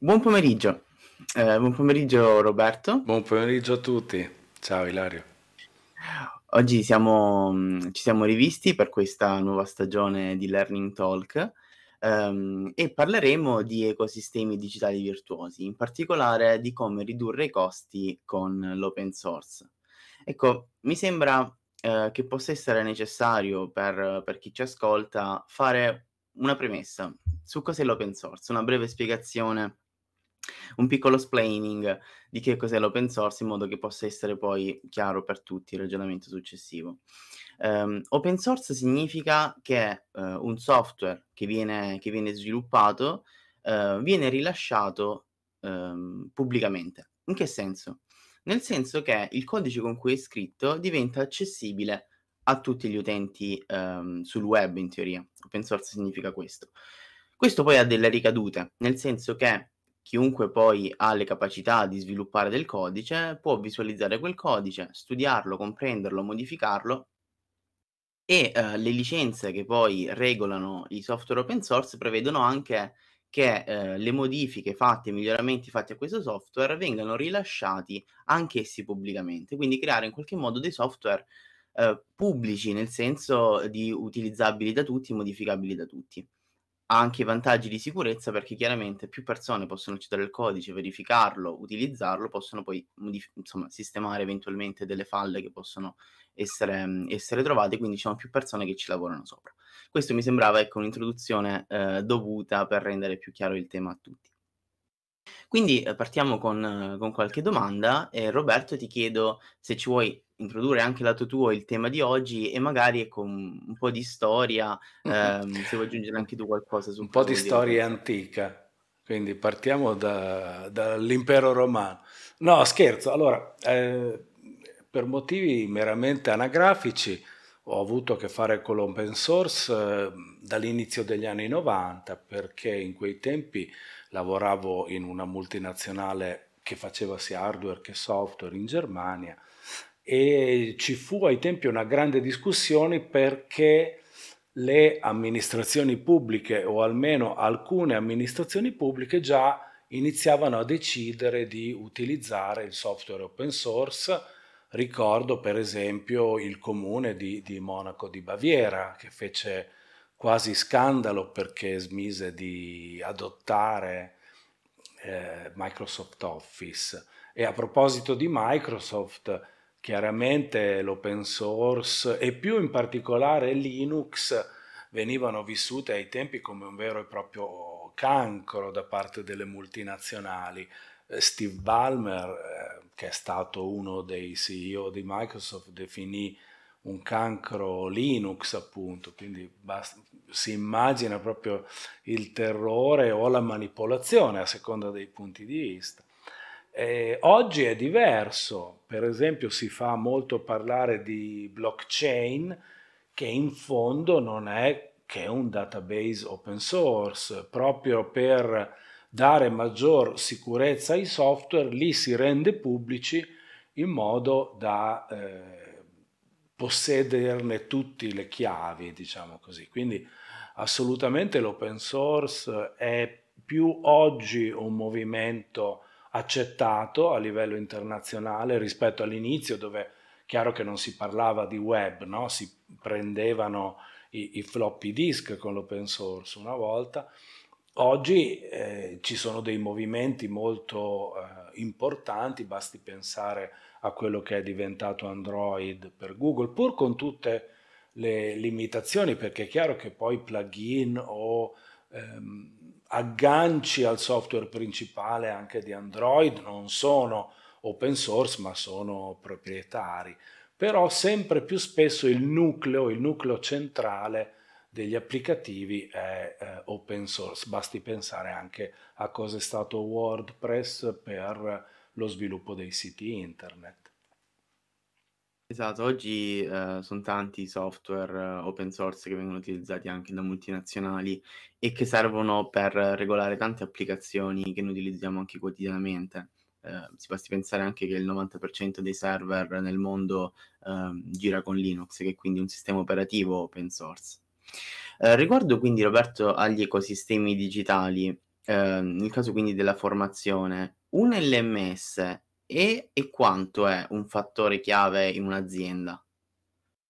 Buon pomeriggio. Eh, buon pomeriggio Roberto. Buon pomeriggio a tutti. Ciao Ilario. Oggi siamo, mm, ci siamo rivisti per questa nuova stagione di Learning Talk ehm, e parleremo di ecosistemi digitali virtuosi, in particolare di come ridurre i costi con l'open source. Ecco, mi sembra eh, che possa essere necessario per, per chi ci ascolta fare una premessa su cos'è l'open source, una breve spiegazione un piccolo explaining di che cos'è l'open source in modo che possa essere poi chiaro per tutti il ragionamento successivo. Um, open source significa che uh, un software che viene, che viene sviluppato uh, viene rilasciato um, pubblicamente. In che senso? Nel senso che il codice con cui è scritto diventa accessibile a tutti gli utenti um, sul web, in teoria. Open source significa questo. Questo poi ha delle ricadute, nel senso che chiunque poi ha le capacità di sviluppare del codice può visualizzare quel codice, studiarlo, comprenderlo, modificarlo e eh, le licenze che poi regolano i software open source prevedono anche che eh, le modifiche fatte, i miglioramenti fatti a questo software vengano rilasciati anch'essi pubblicamente, quindi creare in qualche modo dei software eh, pubblici nel senso di utilizzabili da tutti, modificabili da tutti ha anche vantaggi di sicurezza perché chiaramente più persone possono accedere al codice, verificarlo, utilizzarlo, possono poi modif- insomma, sistemare eventualmente delle falle che possono essere, essere trovate, quindi diciamo più persone che ci lavorano sopra. Questo mi sembrava ecco, un'introduzione eh, dovuta per rendere più chiaro il tema a tutti. Quindi eh, partiamo con, eh, con, qualche domanda e Roberto ti chiedo se ci vuoi introdurre anche lato tuo il tema di oggi e magari con ecco, un po' di storia, ehm, se vuoi aggiungere anche tu qualcosa su un po' di storia antica. Quindi partiamo da, dall'impero romano. No, scherzo. Allora, eh, per motivi meramente anagrafici ho avuto a che fare con l'open source eh, dall'inizio degli anni 90 perché in quei tempi lavoravo in una multinazionale che faceva sia hardware che software in Germania e ci fu ai tempi una grande discussione perché le amministrazioni pubbliche o almeno alcune amministrazioni pubbliche già iniziavano a decidere di utilizzare il software open source. Ricordo per esempio il comune di, di Monaco di Baviera che fece quasi scandalo perché smise di adottare eh, Microsoft Office. E a proposito di Microsoft, chiaramente l'open source e più in particolare Linux venivano vissute ai tempi come un vero e proprio cancro da parte delle multinazionali. Eh, Steve Ballmer, eh, che è stato uno dei CEO di Microsoft, definì un cancro Linux appunto, quindi basta, si immagina proprio il terrore o la manipolazione a seconda dei punti di vista. Eh, oggi è diverso, per esempio si fa molto parlare di blockchain che in fondo non è che un database open source, proprio per dare maggior sicurezza ai software, li si rende pubblici in modo da... Eh, possederne tutte le chiavi, diciamo così. Quindi assolutamente l'open source è più oggi un movimento accettato a livello internazionale rispetto all'inizio dove chiaro che non si parlava di web, no? si prendevano i, i, floppy disk con l'open source una volta. Oggi eh, ci sono dei movimenti molto eh, importanti, basti pensare a a quello che è diventato Android per Google, pur con tutte le limitazioni, perché è chiaro che poi plugin o ehm, agganci al software principale anche di Android non sono open source, ma sono proprietari. Però sempre più spesso il nucleo, il nucleo centrale degli applicativi è eh, open source. Basti pensare anche a cosa è stato WordPress per lo sviluppo dei siti internet. Esatto, oggi eh, sono tanti i software eh, open source che vengono utilizzati anche da multinazionali e che servono per regolare tante applicazioni che noi utilizziamo anche quotidianamente. Eh, si basti pensare anche che il 90% dei server nel mondo ehm, gira con Linux, che è quindi un sistema operativo open source. Eh, riguardo quindi Roberto agli ecosistemi digitali, Ehm, nel caso quindi della formazione, un LMS e, e quanto è un fattore chiave in un'azienda?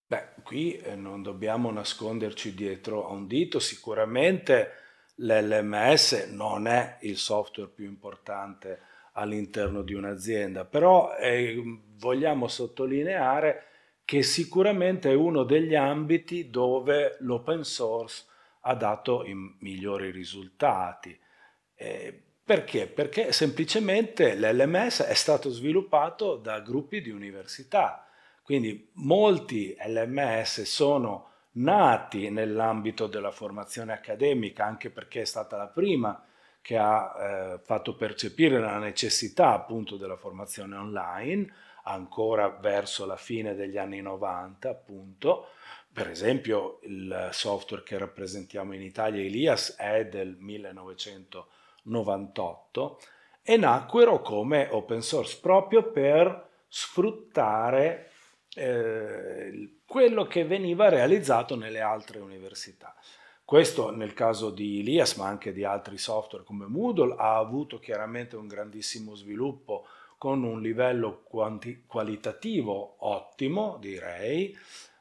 Beh, qui eh, non dobbiamo nasconderci dietro a un dito, sicuramente l'LMS non è il software più importante all'interno di un'azienda, però eh, vogliamo sottolineare che sicuramente è uno degli ambiti dove l'open source ha dato i migliori risultati. Eh, perché? Perché semplicemente l'LMS è stato sviluppato da gruppi di università, quindi molti LMS sono nati nell'ambito della formazione accademica, anche perché è stata la prima che ha eh, fatto percepire la necessità appunto della formazione online, ancora verso la fine degli anni 90 appunto. Per esempio il software che rappresentiamo in Italia, Elias, è del 1990 98 e nacquero come open source proprio per sfruttare eh, quello che veniva realizzato nelle altre università. Questo nel caso di Elias, ma anche di altri software come Moodle, ha avuto chiaramente un grandissimo sviluppo con un livello qualitativo ottimo, direi,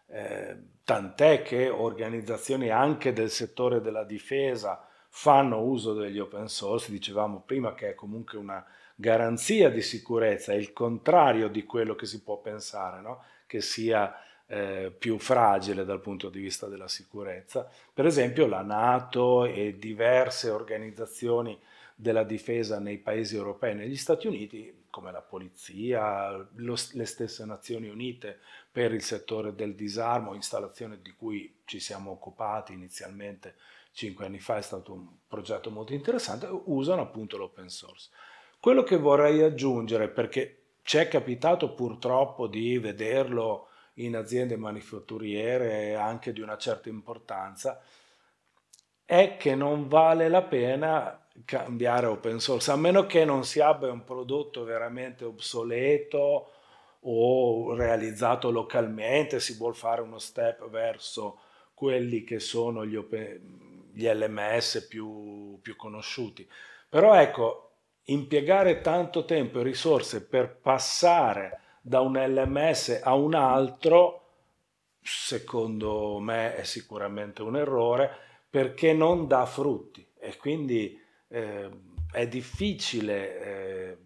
eh, tant'è che organizzazioni anche del settore della difesa fanno uso degli open source, dicevamo prima che è comunque una garanzia di sicurezza, è il contrario di quello che si può pensare, no? che sia eh, più fragile dal punto di vista della sicurezza. Per esempio la Nato e diverse organizzazioni della difesa nei paesi europei e negli Stati Uniti, come la polizia, lo, le stesse Nazioni Unite per il settore del disarmo, installazione di cui ci siamo occupati inizialmente 5 anni fa è stato un progetto molto interessante, usano appunto l'open source. Quello che vorrei aggiungere, perché ci è capitato purtroppo di vederlo in aziende manifatturiere anche di una certa importanza, è che non vale la pena cambiare open source, a meno che non si abbia un prodotto veramente obsoleto o realizzato localmente, si vuole fare uno step verso quelli che sono gli open, gli LMS più, più conosciuti. Però ecco, impiegare tanto tempo e risorse per passare da un LMS a un altro, secondo me è sicuramente un errore, perché non dà frutti e quindi eh, è difficile eh,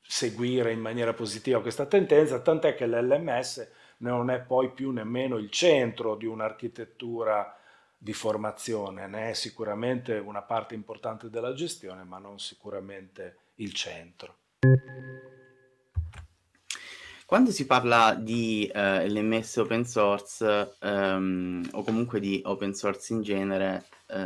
seguire in maniera positiva questa tendenza, tant'è che l'LMS non è poi più nemmeno il centro di un'architettura di formazione, ne è sicuramente una parte importante della gestione, ma non sicuramente il centro. Quando si parla di eh, LMS open source ehm, o comunque di open source in genere, eh,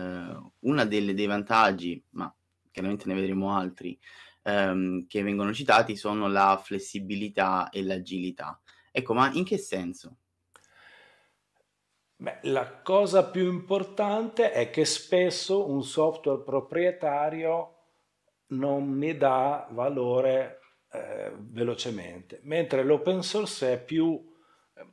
uno dei vantaggi, ma chiaramente ne vedremo altri, ehm, che vengono citati sono la flessibilità e l'agilità. Ecco, ma in che senso? Beh, la cosa più importante è che spesso un software proprietario non mi dà valore eh, velocemente, mentre l'open source è più eh,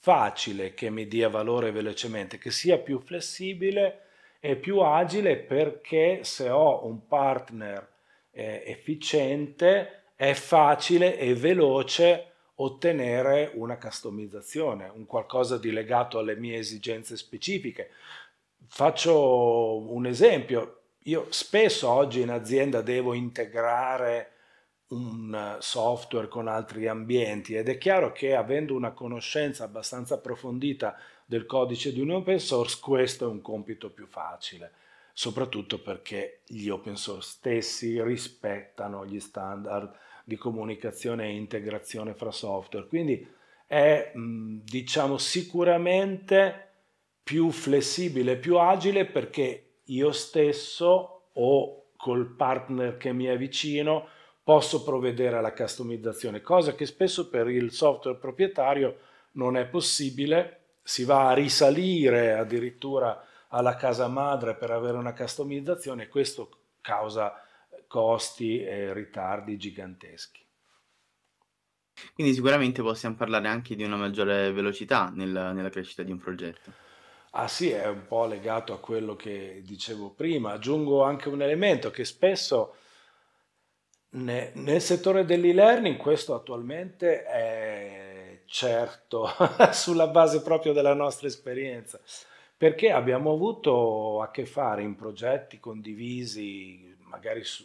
facile che mi dia valore velocemente, che sia più flessibile e più agile perché se ho un partner eh, efficiente è facile e veloce ottenere una customizzazione, un qualcosa di legato alle mie esigenze specifiche. Faccio un esempio, io spesso oggi in azienda devo integrare un software con altri ambienti ed è chiaro che avendo una conoscenza abbastanza approfondita del codice di un open source questo è un compito più facile soprattutto perché gli open source stessi rispettano gli standard di comunicazione e integrazione fra software. Quindi è diciamo sicuramente più flessibile, più agile perché io stesso o col partner che mi è vicino posso provvedere alla customizzazione, cosa che spesso per il software proprietario non è possibile, si va a risalire addirittura alla casa madre per avere una customizzazione e questo causa costi e ritardi giganteschi. Quindi sicuramente possiamo parlare anche di una maggiore velocità nella, nella crescita di un progetto. Ah sì, è un po' legato a quello che dicevo prima. Aggiungo anche un elemento che spesso ne, nel settore dell'e-learning questo attualmente è certo sulla base proprio della nostra esperienza, perché abbiamo avuto a che fare in progetti condivisi magari su,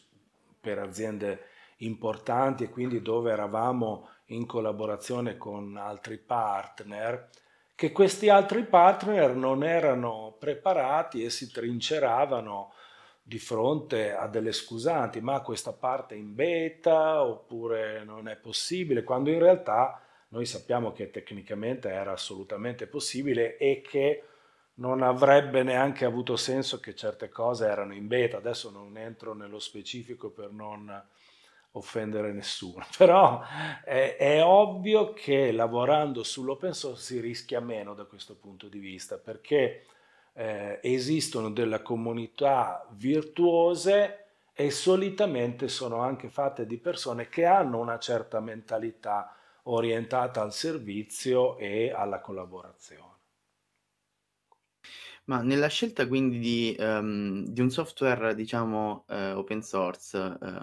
per aziende importanti e quindi dove eravamo in collaborazione con altri partner, che questi altri partner non erano preparati e si trinceravano di fronte a delle scusanti, ma questa parte è in beta oppure non è possibile, quando in realtà noi sappiamo che tecnicamente era assolutamente possibile e che non avrebbe neanche avuto senso che certe cose erano in beta. Adesso non entro nello specifico per non offendere nessuno, però è, è ovvio che lavorando sull'open source si rischia meno da questo punto di vista, perché eh, esistono delle comunità virtuose e solitamente sono anche fatte di persone che hanno una certa mentalità orientata al servizio e alla collaborazione. Ma nella scelta quindi di, ehm, di un software, diciamo, eh, open source, eh,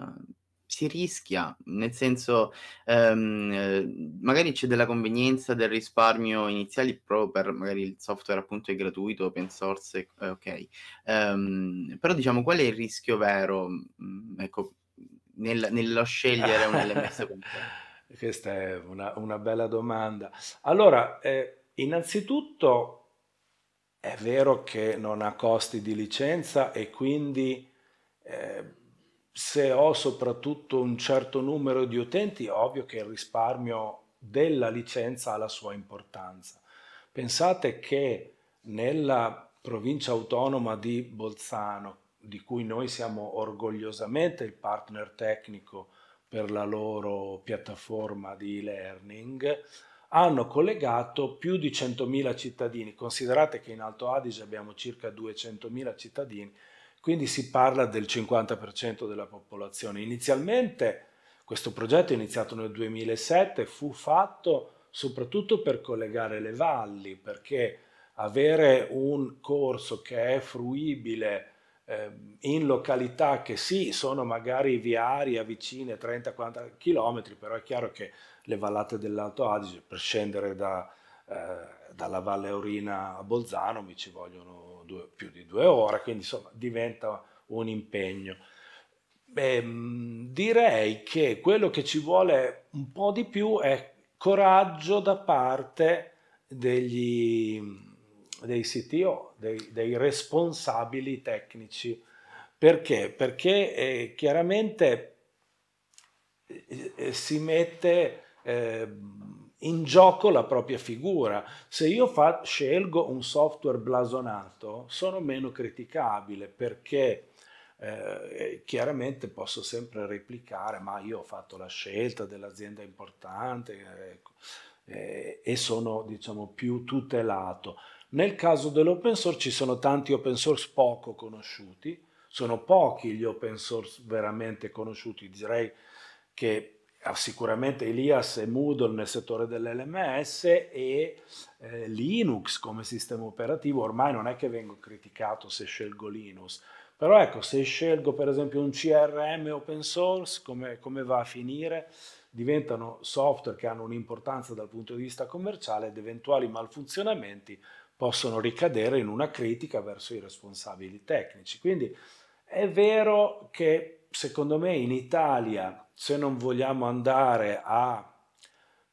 si rischia, nel senso, ehm, eh, magari c'è della convenienza del risparmio iniziale proprio per magari il software appunto è gratuito, open source, eh, ok. Ehm, però diciamo, qual è il rischio vero, mm, ecco, nel, nello scegliere un LMS Questa è una, una bella domanda. Allora, eh, innanzitutto è vero che non ha costi di licenza e quindi eh, se ho soprattutto un certo numero di utenti, è ovvio che il risparmio della licenza ha la sua importanza. Pensate che nella provincia autonoma di Bolzano, di cui noi siamo orgogliosamente il partner tecnico per la loro piattaforma di e-learning, hanno collegato più di 100.000 cittadini. Considerate che in Alto Adige abbiamo circa 200.000 cittadini, quindi si parla del 50% della popolazione. Inizialmente questo progetto, iniziato nel 2007, fu fatto soprattutto per collegare le valli, perché avere un corso che è fruibile eh, in località che sì, sono magari via aria vicine 30-40 km, però è chiaro che le vallate dell'Alto Adige, per scendere da, eh, dalla Valle Aurina a Bolzano mi ci vogliono due, più di due ore, quindi insomma diventa un impegno. Beh, direi che quello che ci vuole un po' di più è coraggio da parte degli, dei CTO, dei, dei responsabili tecnici. Perché? Perché eh, chiaramente eh, si mette eh, in gioco la propria figura. Se io fa, scelgo un software blasonato, sono meno criticabile perché eh, eh chiaramente posso sempre replicare, ma io ho fatto la scelta dell'azienda importante ecco, eh, e sono diciamo, più tutelato. Nel caso dell'open source ci sono tanti open source poco conosciuti, sono pochi gli open source veramente conosciuti, direi che Ah, sicuramente Elias e Moodle nel settore dell'LMS e eh, Linux come sistema operativo, ormai non è che vengo criticato se scelgo Linux, però ecco, se scelgo per esempio un CRM open source, come, come va a finire? Diventano software che hanno un'importanza dal punto di vista commerciale ed eventuali malfunzionamenti possono ricadere in una critica verso i responsabili tecnici. Quindi è vero che secondo me in Italia se non vogliamo andare a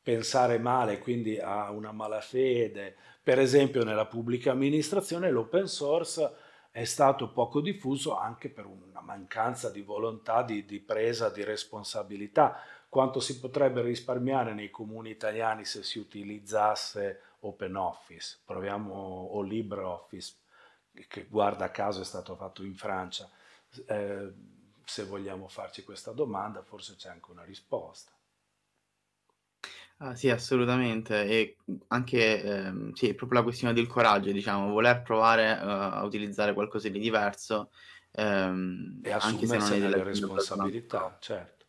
pensare male, quindi a una malafede, per esempio nella pubblica amministrazione, l'open source è stato poco diffuso anche per una mancanza di volontà di, di presa di responsabilità. Quanto si potrebbe risparmiare nei comuni italiani se si utilizzasse Open Office, proviamo, o LibreOffice, che guarda caso è stato fatto in Francia. Eh, se vogliamo farci questa domanda, forse c'è anche una risposta. Ah, sì, assolutamente. E anche ehm, sì, proprio la questione del coraggio, diciamo, voler provare uh, a utilizzare qualcosa di diverso. Ehm, e assumersi delle responsabilità, certo.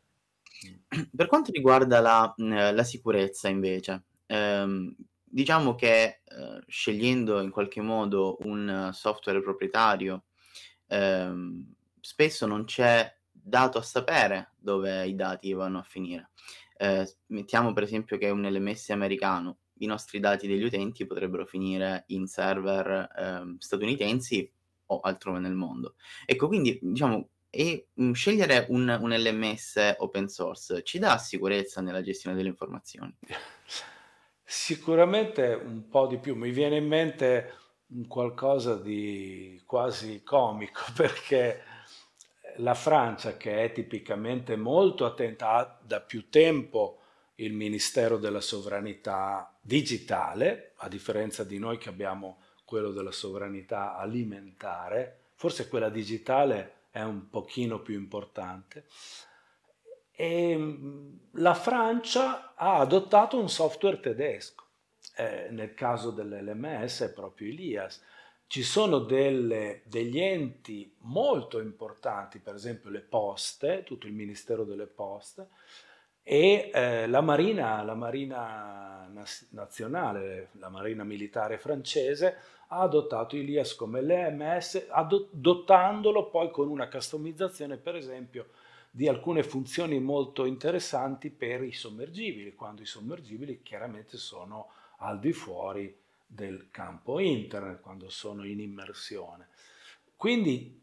Per quanto riguarda la, la sicurezza, invece, ehm, diciamo che eh, scegliendo in qualche modo un software proprietario, ehm, spesso non c'è dato a sapere dove i dati vanno a finire. Eh, mettiamo per esempio che un LMS americano, i nostri dati degli utenti potrebbero finire in server eh, statunitensi o altrove nel mondo. Ecco, quindi diciamo, e, mh, mm, scegliere un, un LMS open source ci dà sicurezza nella gestione delle informazioni? Sicuramente un po' di più, mi viene in mente qualcosa di quasi comico perché la Francia, che è tipicamente molto attenta, ha da più tempo il Ministero della Sovranità Digitale, a differenza di noi che abbiamo quello della sovranità alimentare, forse quella digitale è un pochino più importante. E ehm, la Francia ha adottato un software tedesco, eh, nel caso dell'LMS è proprio Ilias, ci sono delle, degli enti molto importanti, per esempio le poste, tutto il Ministero delle Poste, e eh, la, marina, la Marina nazionale, la Marina militare francese, ha adottato Ilias come l'EMS, dotandolo poi con una customizzazione, per esempio, di alcune funzioni molto interessanti per i sommergibili, quando i sommergibili chiaramente sono al di fuori del campo internet quando sono in immersione. Quindi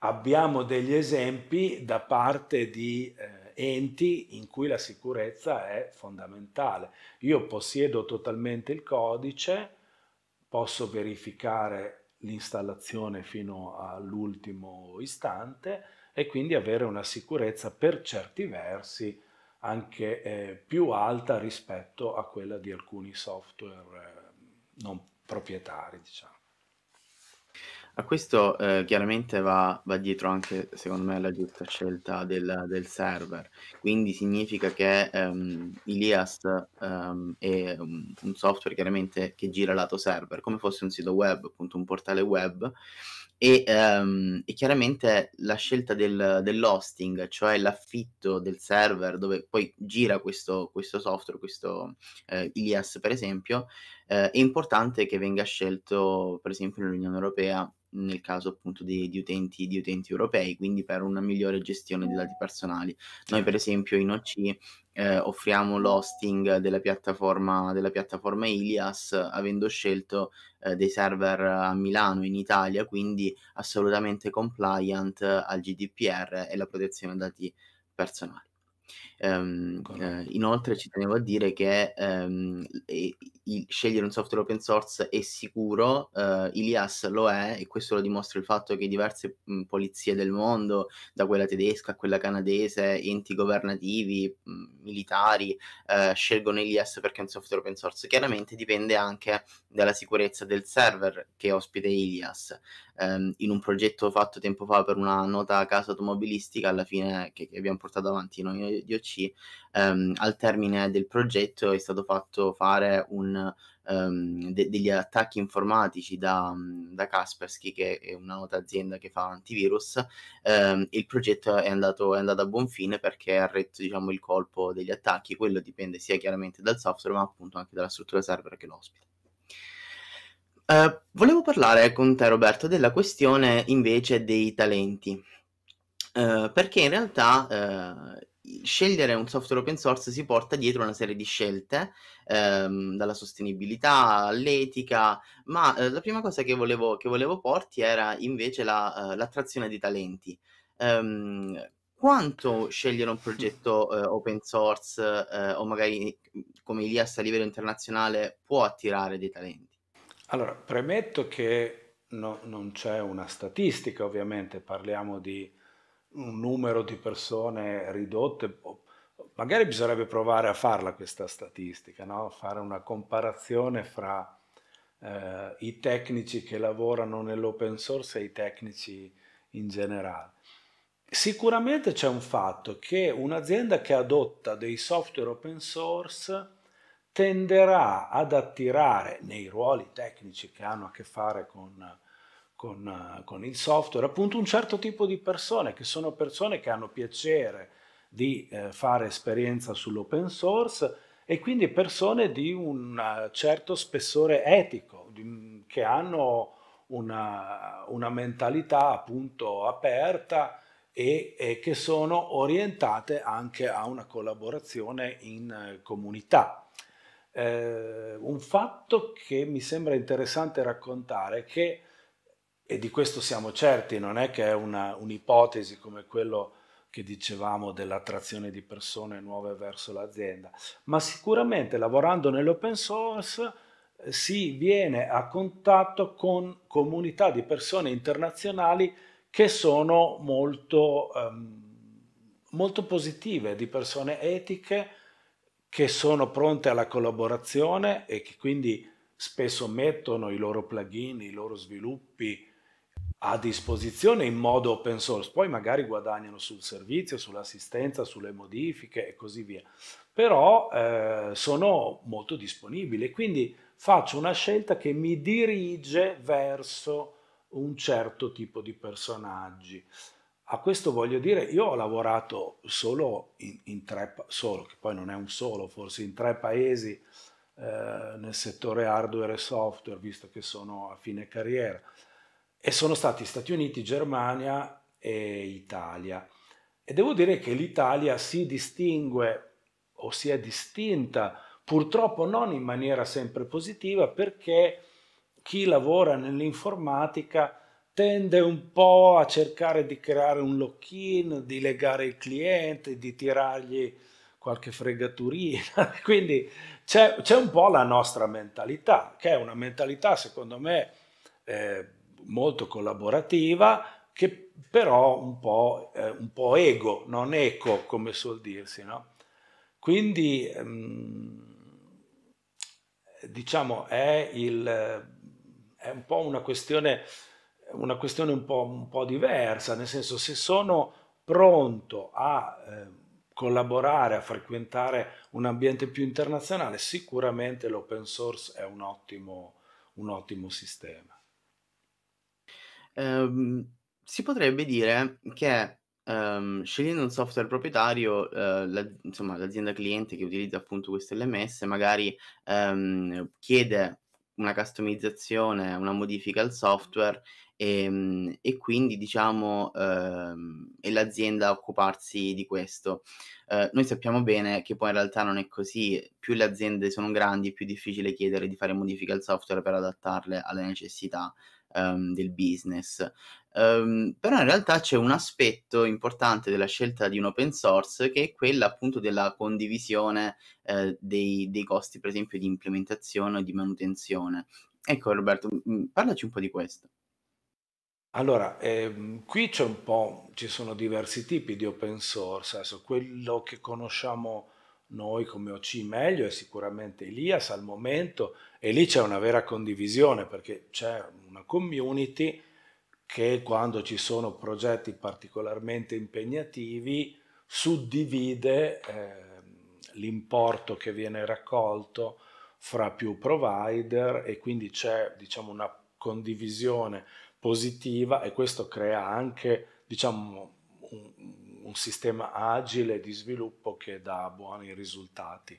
abbiamo degli esempi da parte di eh, enti in cui la sicurezza è fondamentale. Io possiedo totalmente il codice, posso verificare l'installazione fino all'ultimo istante e quindi avere una sicurezza per certi versi anche eh, più alta rispetto a quella di alcuni software non proprietari, diciamo. A questo eh, chiaramente va, va, dietro anche, secondo me, la giusta scelta del, del server. Quindi significa che um, Ilias um, è un, software chiaramente che gira lato server, come fosse un sito web, appunto un portale web. E, um, e chiaramente la scelta del, dell'hosting, cioè l'affitto del server dove poi gira questo, questo software, questo eh, Ilias per esempio, eh, è importante che venga scelto, per esempio, nell'Unione Europea, nel caso appunto di, di, utenti, di utenti europei, quindi per una migliore gestione dei dati personali. Noi, per certo. esempio, in OC eh, offriamo l'hosting della piattaforma, della piattaforma Ilias, avendo scelto eh, dei server a Milano, in Italia, quindi assolutamente compliant al GDPR e la protezione dei dati personali. Ehm, eh, inoltre ci tenevo a dire che ehm, e- i- scegliere un software open source è sicuro, eh, Ilias lo è e questo lo dimostra il fatto che diverse mh, polizie del mondo, da quella tedesca a quella canadese, enti governativi, mh, militari, eh, scelgono Ilias perché è un software open source. Chiaramente dipende anche dalla sicurezza del server che ospita Ilias. Ehm, in un progetto fatto tempo fa per una nota casa automobilistica, alla fine che, che abbiamo portato avanti noi di OC, um, ehm, al termine del progetto è stato fatto fare un, um, de- degli attacchi informatici da, da, Kaspersky, che è una nota azienda che fa antivirus. Um, il progetto è andato, è andato, a buon fine perché ha retto diciamo, il colpo degli attacchi. Quello dipende sia chiaramente dal software, ma appunto anche dalla struttura server che lo ospita. Uh, volevo parlare con te Roberto della questione invece dei talenti, uh, perché in realtà scegliere un software open source si porta dietro una serie di scelte, ehm, dalla sostenibilità all'etica, ma eh, la prima cosa che volevo, che volevo, porti era invece la, uh, l'attrazione di talenti. Um, quanto scegliere un progetto eh, open source eh, o magari come ILIAS a livello internazionale può attirare dei talenti? Allora, premetto che no, non c'è una statistica, ovviamente parliamo di un numero di persone ridotte, boh, magari bisognerebbe provare a farla questa statistica, no? fare una comparazione fra eh, i tecnici che lavorano nell'open source e i tecnici in generale. Sicuramente c'è un fatto che un'azienda che adotta dei software open source tenderà ad attirare nei ruoli tecnici che hanno a che fare con con, eh, con il software, appunto un certo tipo di persone, che sono persone che hanno piacere di eh, fare esperienza sull'open source e quindi persone di un eh, certo spessore etico, di, che hanno una, una, mentalità appunto aperta e, e, che sono orientate anche a una collaborazione in eh, comunità. Eh, un fatto che mi sembra interessante raccontare è che e di questo siamo certi, non è che è una, un'ipotesi come quello che dicevamo dell'attrazione di persone nuove verso l'azienda, ma sicuramente lavorando nell'open source eh, si viene a contatto con comunità di persone internazionali che sono molto, ehm, molto positive, di persone etiche che sono pronte alla collaborazione e che quindi spesso mettono i loro plugin, i loro sviluppi, a disposizione in modo open source, poi magari guadagnano sul servizio, sull'assistenza, sulle modifiche e così via, però eh, sono molto disponibile, quindi faccio una scelta che mi dirige verso un certo tipo di personaggi. A questo voglio dire, io ho lavorato solo in, in tre, solo, che poi non è un solo, forse in tre paesi eh, nel settore hardware e software, visto che sono a fine carriera e sono stati Stati Uniti, Germania e Italia. E devo dire che l'Italia si distingue o si è distinta, purtroppo non in maniera sempre positiva, perché chi lavora nell'informatica tende un po' a cercare di creare un lock-in, di legare il cliente, di tirargli qualche fregaturina. Quindi c'è, un po' la nostra mentalità, che è una mentalità secondo me eh, molto collaborativa, che però un po', eh, un po ego, non eco come suol dirsi. No? Quindi ehm, diciamo è, il, è, un po' una questione, una questione un, po', un, po', diversa, nel senso se sono pronto a... Eh, collaborare, a frequentare un ambiente più internazionale, sicuramente l'open source è un ottimo, un ottimo sistema. Ehm, si potrebbe dire che ehm, scegliendo un software proprietario, eh, la- insomma, l'azienda cliente che utilizza appunto questo LMS magari ehm, chiede una customizzazione, una modifica al software e, ehm, e quindi diciamo ehm, è l'azienda a occuparsi di questo. Eh, noi sappiamo bene che poi in realtà non è così, più le aziende sono grandi più è difficile chiedere di fare modifiche al software per adattarle alle necessità um, del business. Um, però in realtà c'è un aspetto importante della scelta di un open source che è quella appunto della condivisione eh, dei, dei costi, per esempio, di implementazione o di manutenzione. Ecco Roberto, mm, parlaci un po' di questo. Allora, ehm, qui c'è un po', ci sono diversi tipi di open source, adesso quello che conosciamo noi come OC meglio è sicuramente Elias al momento e lì c'è una vera condivisione perché c'è una community che quando ci sono progetti particolarmente impegnativi suddivide eh, l'importo che viene raccolto fra più provider e quindi c'è diciamo una condivisione positiva e questo crea anche diciamo un, un sistema agile di sviluppo che dà buoni risultati.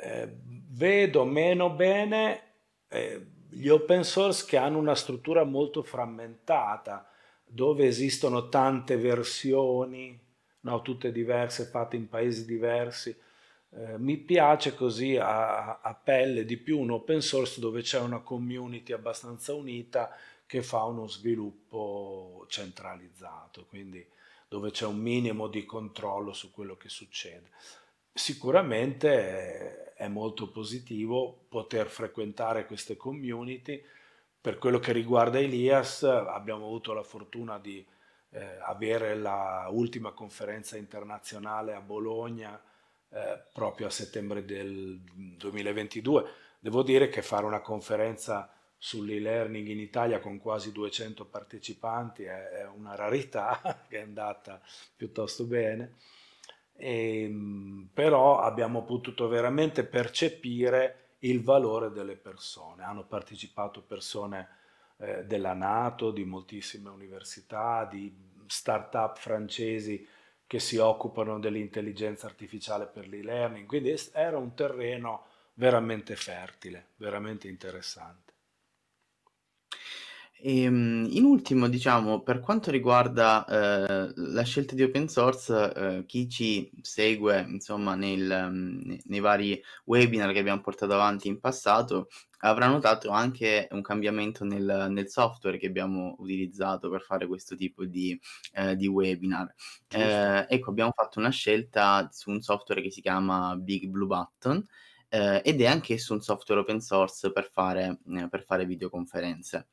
Eh, vedo meno bene eh, gli open source che hanno una struttura molto frammentata, dove esistono tante versioni, no, tutte diverse, fatte in paesi diversi. Eh, mi piace così a, a, pelle di più un open source dove c'è una community abbastanza unita che fa uno sviluppo centralizzato. Quindi dove c'è un minimo di controllo su quello che succede. Sicuramente è molto positivo poter frequentare queste community. Per quello che riguarda Elias, abbiamo avuto la fortuna di eh, avere l'ultima conferenza internazionale a Bologna eh, proprio a settembre del 2022. Devo dire che fare una conferenza sull'e-learning in Italia con quasi 200 partecipanti, è, una rarità che è andata piuttosto bene, e, ehm, però abbiamo potuto veramente percepire il valore delle persone, hanno partecipato persone eh, della Nato, di moltissime università, di start-up francesi che si occupano dell'intelligenza artificiale per l'e-learning, quindi era un terreno veramente fertile, veramente interessante. E, ehm, in ultimo, diciamo, per quanto riguarda eh, la scelta di open source, eh, chi ci segue, insomma, nel, mm, nei vari webinar che abbiamo portato avanti in passato, avrà notato anche un cambiamento nel, nel software che abbiamo utilizzato per fare questo tipo di, eh, di webinar. Eh, ecco, abbiamo fatto una scelta su un software che si chiama Big Blue Button eh, ed è anch'esso un software open source per fare, eh, per fare videoconferenze.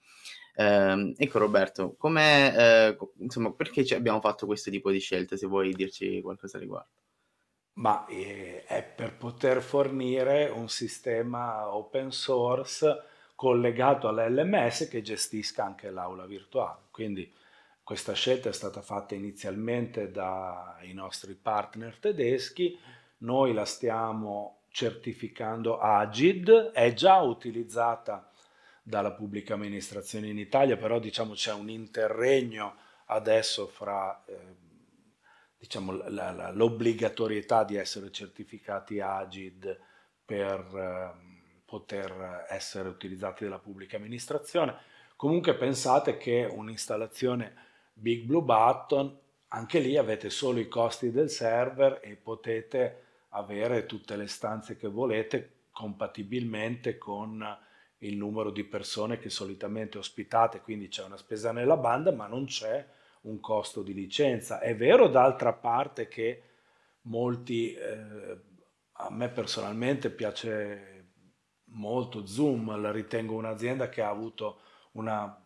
Eh, ecco Roberto, eh, insomma, perché abbiamo fatto questo tipo di scelta, se vuoi dirci qualcosa al riguardo? Ma eh, è per poter fornire un sistema open source collegato all'LMS che gestisca anche l'aula virtuale. Quindi questa scelta è stata fatta inizialmente dai nostri partner tedeschi, noi la stiamo certificando Agid, è già utilizzata dalla pubblica amministrazione in Italia, però diciamo c'è un interregno adesso fra eh, diciamo, l'obbligatorietà di essere certificati Agid per eh, poter essere utilizzati dalla pubblica amministrazione. Comunque pensate che un'installazione Big Blue Button, anche lì avete solo i costi del server e potete avere tutte le stanze che volete compatibilmente con il numero di persone che solitamente ospitate, quindi c'è una spesa nella banda, ma non c'è un costo di licenza. È vero d'altra parte che molti, eh, a me personalmente piace molto Zoom, la ritengo un'azienda che ha avuto una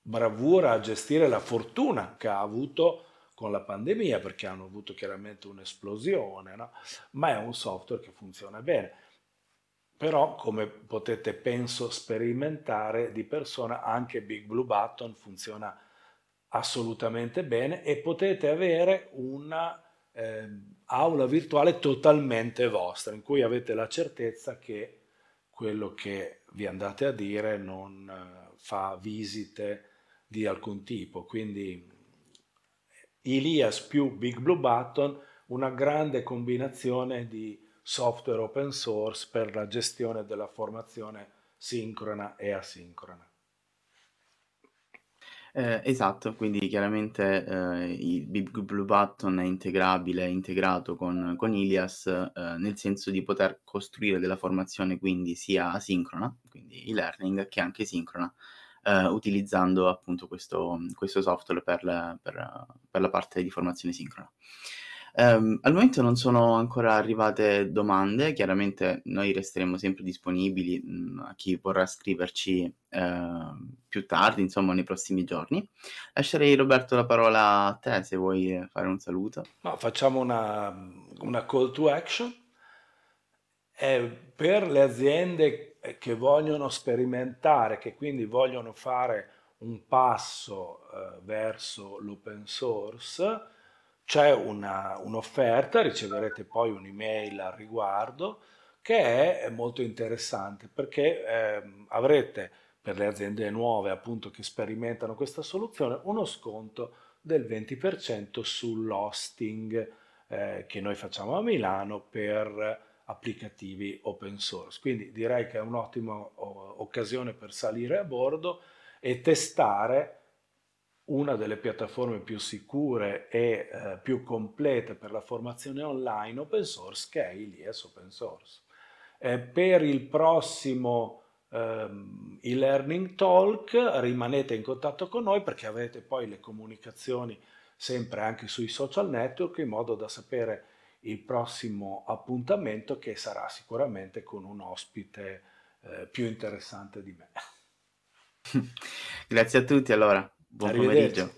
bravura a gestire la fortuna che ha avuto con la pandemia, perché hanno avuto chiaramente un'esplosione, no? ma è un software che funziona bene però, come potete penso sperimentare di persona, anche Big Blue Button funziona assolutamente bene e potete avere una eh, aula virtuale totalmente vostra, in cui avete la certezza che quello che vi andate a dire non eh, fa visite di alcun tipo. Quindi Ilias più Big Blue Button, una grande combinazione di software open source per la gestione della formazione sincrona e asincrona. Eh, esatto, quindi chiaramente eh, il Big Blue Button è integrabile, è integrato con, con Ilias eh, nel senso di poter costruire della formazione quindi sia asincrona, quindi e-learning, che anche sincrona, eh, utilizzando appunto questo, questo software per la, per, per la parte di formazione sincrona. Ehm, al momento non sono ancora arrivate domande, chiaramente noi resteremo sempre disponibili mm, a chi vorrà scriverci eh, più tardi, insomma nei prossimi giorni. Lascerei Roberto la parola a te se vuoi fare un saluto. No, facciamo una, una call to action. Eh, per le aziende eh, che vogliono sperimentare, che quindi vogliono fare un passo eh, verso l'open source, c'è una, un'offerta, riceverete poi un'email al riguardo, che è molto interessante perché ehm, avrete per le aziende nuove appunto che sperimentano questa soluzione uno sconto del 20% sull'hosting eh, che noi facciamo a Milano per applicativi open source. Quindi direi che è un'ottima occasione per salire a bordo e testare una delle piattaforme più sicure e eh, più complete per la formazione online open source che è ILIES Open Source. Eh, per il prossimo ehm, e-learning talk rimanete in contatto con noi perché avrete poi le comunicazioni sempre anche sui social network in modo da sapere il prossimo appuntamento che sarà sicuramente con un ospite eh, più interessante di me. Grazie a tutti allora. Buon pomeriggio.